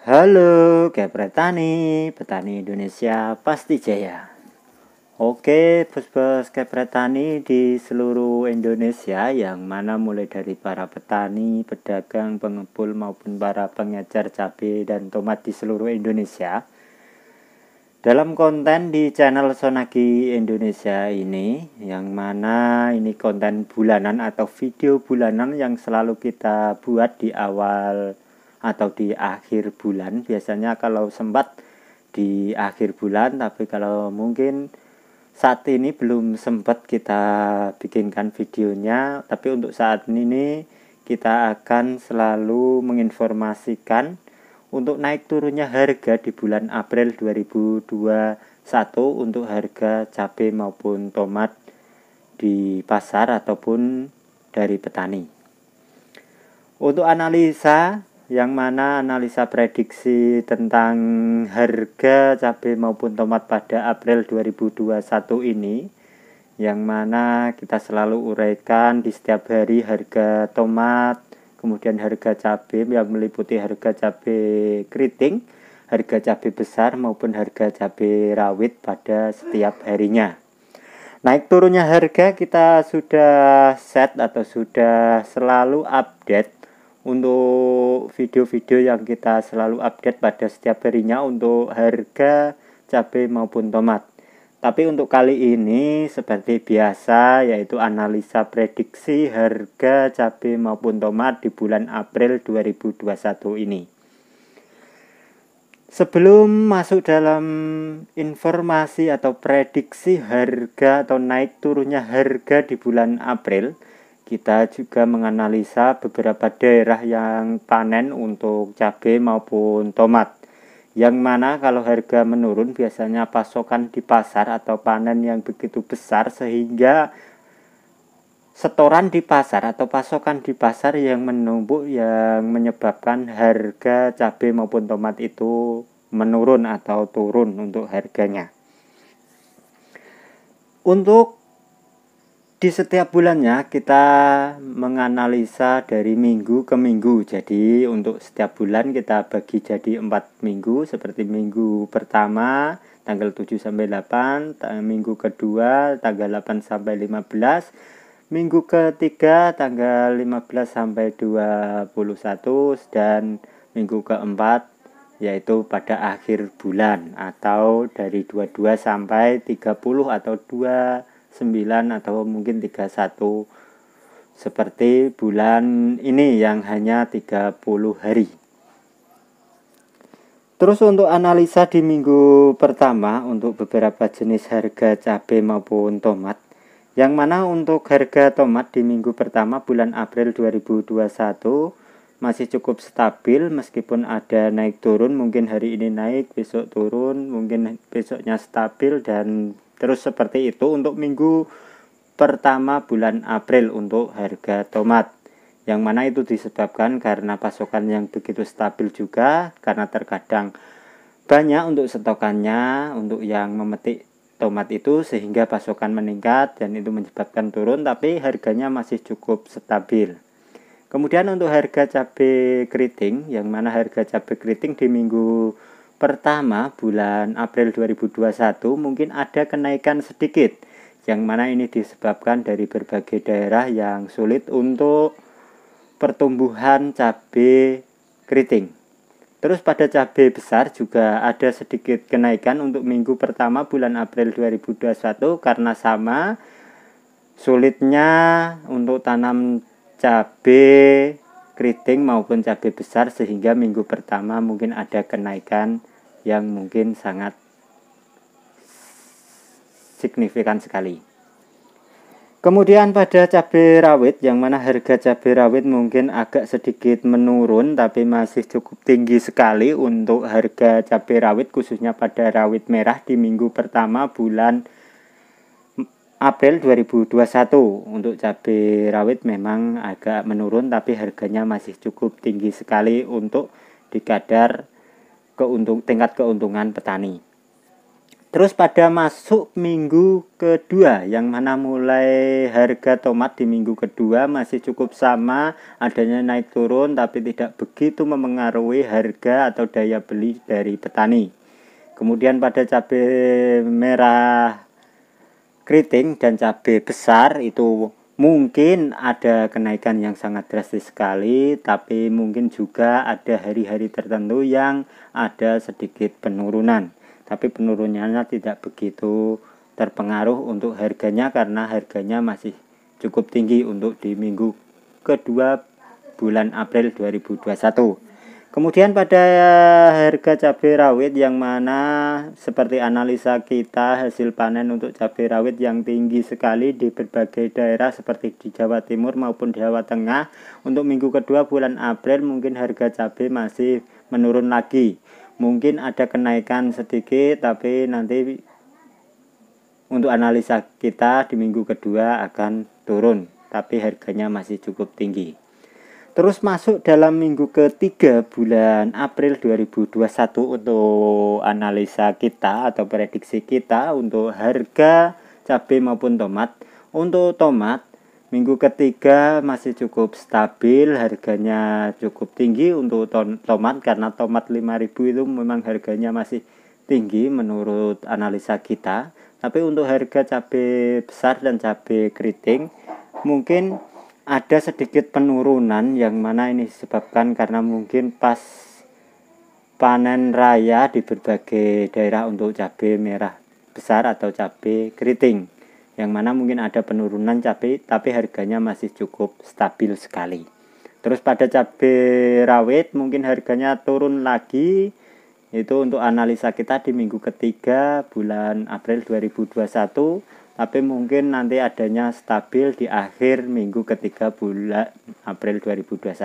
Halo Kepretani, petani Indonesia pasti jaya. Oke, bos-bos Kepretani di seluruh Indonesia yang mana mulai dari para petani, pedagang, pengepul maupun para pengejar cabai dan tomat di seluruh Indonesia. Dalam konten di channel Sonagi Indonesia ini, yang mana ini konten bulanan atau video bulanan yang selalu kita buat di awal atau di akhir bulan biasanya kalau sempat di akhir bulan tapi kalau mungkin saat ini belum sempat kita bikinkan videonya tapi untuk saat ini kita akan selalu menginformasikan untuk naik turunnya harga di bulan April 2021 untuk harga cabai maupun tomat di pasar ataupun dari petani. Untuk analisa yang mana analisa prediksi tentang harga cabai maupun tomat pada April 2021 ini yang mana kita selalu uraikan di setiap hari harga tomat, kemudian harga cabai yang meliputi harga cabai keriting, harga cabai besar maupun harga cabai rawit pada setiap harinya. Naik turunnya harga kita sudah set atau sudah selalu update untuk video-video yang kita selalu update pada setiap harinya untuk harga cabai maupun tomat. Tapi untuk kali ini seperti biasa yaitu analisa prediksi harga cabai maupun tomat di bulan April 2021 ini. Sebelum masuk dalam informasi atau prediksi harga atau naik turunnya harga di bulan April, kita juga menganalisa beberapa daerah yang panen untuk cabai maupun tomat. Yang mana kalau harga menurun biasanya pasokan di pasar atau panen yang begitu besar sehingga setoran di pasar atau pasokan di pasar yang menumpuk yang menyebabkan harga cabai maupun tomat itu menurun atau turun untuk harganya. Untuk di setiap bulannya kita menganalisa dari minggu ke minggu. Jadi untuk setiap bulan kita bagi jadi empat minggu seperti minggu pertama tanggal 7 sampai 8, minggu kedua tanggal 8 sampai 15, minggu ketiga tanggal 15 sampai 21 dan minggu keempat yaitu pada akhir bulan atau dari 22 sampai 30 atau 2 9 atau mungkin 31 seperti bulan ini yang hanya 30 hari. Terus untuk analisa di minggu pertama untuk beberapa jenis harga cabai maupun tomat yang mana untuk harga tomat di minggu pertama bulan April 2021 masih cukup stabil meskipun ada naik turun mungkin hari ini naik besok turun mungkin besoknya stabil dan Terus seperti itu untuk minggu pertama bulan April untuk harga tomat. Yang mana itu disebabkan karena pasokan yang begitu stabil juga karena terkadang banyak untuk stokannya untuk yang memetik tomat itu sehingga pasokan meningkat dan itu menyebabkan turun tapi harganya masih cukup stabil. Kemudian untuk harga cabai keriting yang mana harga cabai keriting di minggu pertama bulan April 2021 mungkin ada kenaikan sedikit yang mana ini disebabkan dari berbagai daerah yang sulit untuk pertumbuhan cabai keriting. Terus pada cabai besar juga ada sedikit kenaikan untuk minggu pertama bulan April 2021 karena sama sulitnya untuk tanam cabai keriting maupun cabai besar sehingga minggu pertama mungkin ada kenaikan yang mungkin sangat signifikan sekali. Kemudian pada cabai rawit yang mana harga cabai rawit mungkin agak sedikit menurun tapi masih cukup tinggi sekali untuk harga cabai rawit khususnya pada rawit merah di minggu pertama bulan April 2021 untuk cabai rawit memang agak menurun tapi harganya masih cukup tinggi sekali untuk di keuntung tingkat keuntungan petani. Terus pada masuk minggu kedua yang mana mulai harga tomat di minggu kedua masih cukup sama, adanya naik turun tapi tidak begitu memengaruhi harga atau daya beli dari petani. Kemudian pada cabai merah keriting dan cabai besar itu Mungkin ada kenaikan yang sangat drastis sekali, tapi mungkin juga ada hari-hari tertentu yang ada sedikit penurunan. Tapi penurunannya tidak begitu terpengaruh untuk harganya karena harganya masih cukup tinggi untuk di minggu kedua bulan April 2021. Kemudian pada harga cabai rawit yang mana seperti analisa kita hasil panen untuk cabai rawit yang tinggi sekali di berbagai daerah seperti di Jawa Timur maupun di Jawa Tengah untuk minggu kedua bulan April mungkin harga cabai masih menurun lagi. Mungkin ada kenaikan sedikit tapi nanti untuk analisa kita di minggu kedua akan turun tapi harganya masih cukup tinggi. Terus masuk dalam minggu ketiga bulan April 2021 untuk analisa kita atau prediksi kita untuk harga cabai maupun tomat. Untuk tomat Minggu ketiga masih cukup stabil, harganya cukup tinggi untuk tomat karena tomat 5000 itu memang harganya masih tinggi menurut analisa kita. Tapi untuk harga cabai besar dan cabai keriting mungkin ada sedikit penurunan yang mana ini disebabkan karena mungkin pas panen raya di berbagai daerah untuk cabai merah besar atau cabai keriting yang mana mungkin ada penurunan cabai tapi harganya masih cukup stabil sekali terus pada cabai rawit mungkin harganya turun lagi itu untuk analisa kita di minggu ketiga bulan April 2021 tapi mungkin nanti adanya stabil di akhir minggu ketiga bulan April 2021.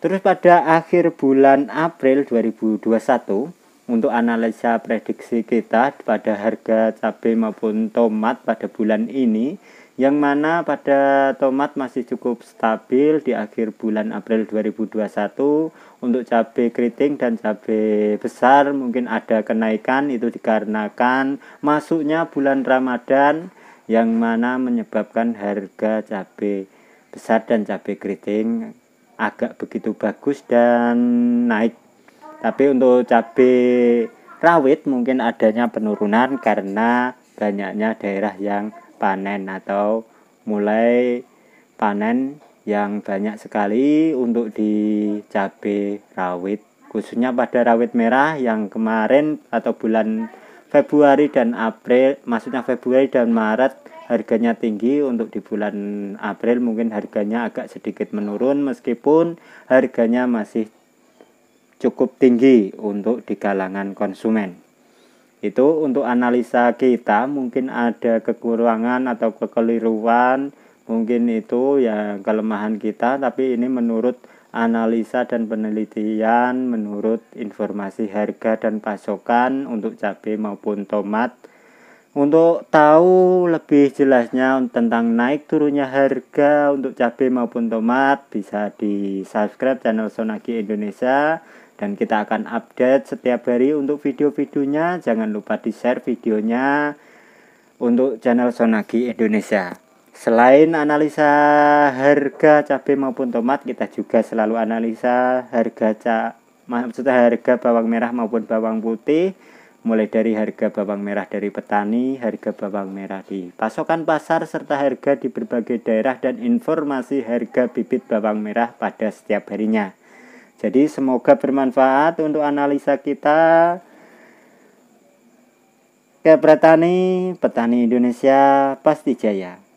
Terus pada akhir bulan April 2021 untuk analisa prediksi kita pada harga cabai maupun tomat pada bulan ini yang mana pada tomat masih cukup stabil di akhir bulan April 2021 untuk cabai keriting dan cabai besar mungkin ada kenaikan itu dikarenakan masuknya bulan Ramadan yang mana menyebabkan harga cabai besar dan cabai keriting agak begitu bagus dan naik tapi untuk cabai rawit mungkin adanya penurunan karena banyaknya daerah yang panen atau mulai panen yang banyak sekali untuk di cabai rawit khususnya pada rawit merah yang kemarin atau bulan Februari dan April maksudnya Februari dan Maret harganya tinggi untuk di bulan April mungkin harganya agak sedikit menurun meskipun harganya masih cukup tinggi untuk di kalangan konsumen itu untuk analisa kita mungkin ada kekurangan atau kekeliruan mungkin itu ya kelemahan kita tapi ini menurut analisa dan penelitian menurut informasi harga dan pasokan untuk cabai maupun tomat untuk tahu lebih jelasnya tentang naik turunnya harga untuk cabai maupun tomat bisa di subscribe channel Sonaki Indonesia dan kita akan update setiap hari untuk video-videonya. Jangan lupa di-share videonya untuk channel Sonagi Indonesia. Selain analisa harga cabai maupun tomat, kita juga selalu analisa harga ca maksudnya harga bawang merah maupun bawang putih mulai dari harga bawang merah dari petani, harga bawang merah di pasokan pasar serta harga di berbagai daerah dan informasi harga bibit bawang merah pada setiap harinya. Jadi semoga bermanfaat untuk analisa kita. Ke petani, petani Indonesia pasti jaya.